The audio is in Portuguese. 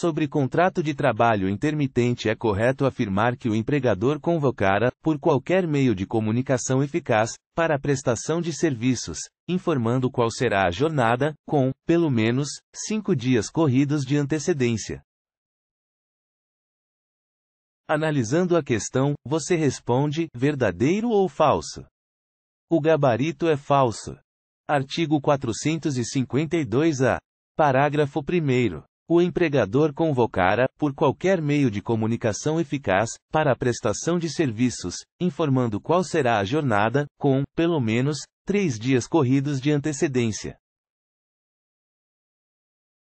Sobre contrato de trabalho intermitente é correto afirmar que o empregador convocara, por qualquer meio de comunicação eficaz, para a prestação de serviços, informando qual será a jornada, com, pelo menos, cinco dias corridos de antecedência. Analisando a questão, você responde: verdadeiro ou falso? O gabarito é falso. Artigo 452-A. Parágrafo 1 o empregador convocara, por qualquer meio de comunicação eficaz, para a prestação de serviços, informando qual será a jornada, com, pelo menos, três dias corridos de antecedência.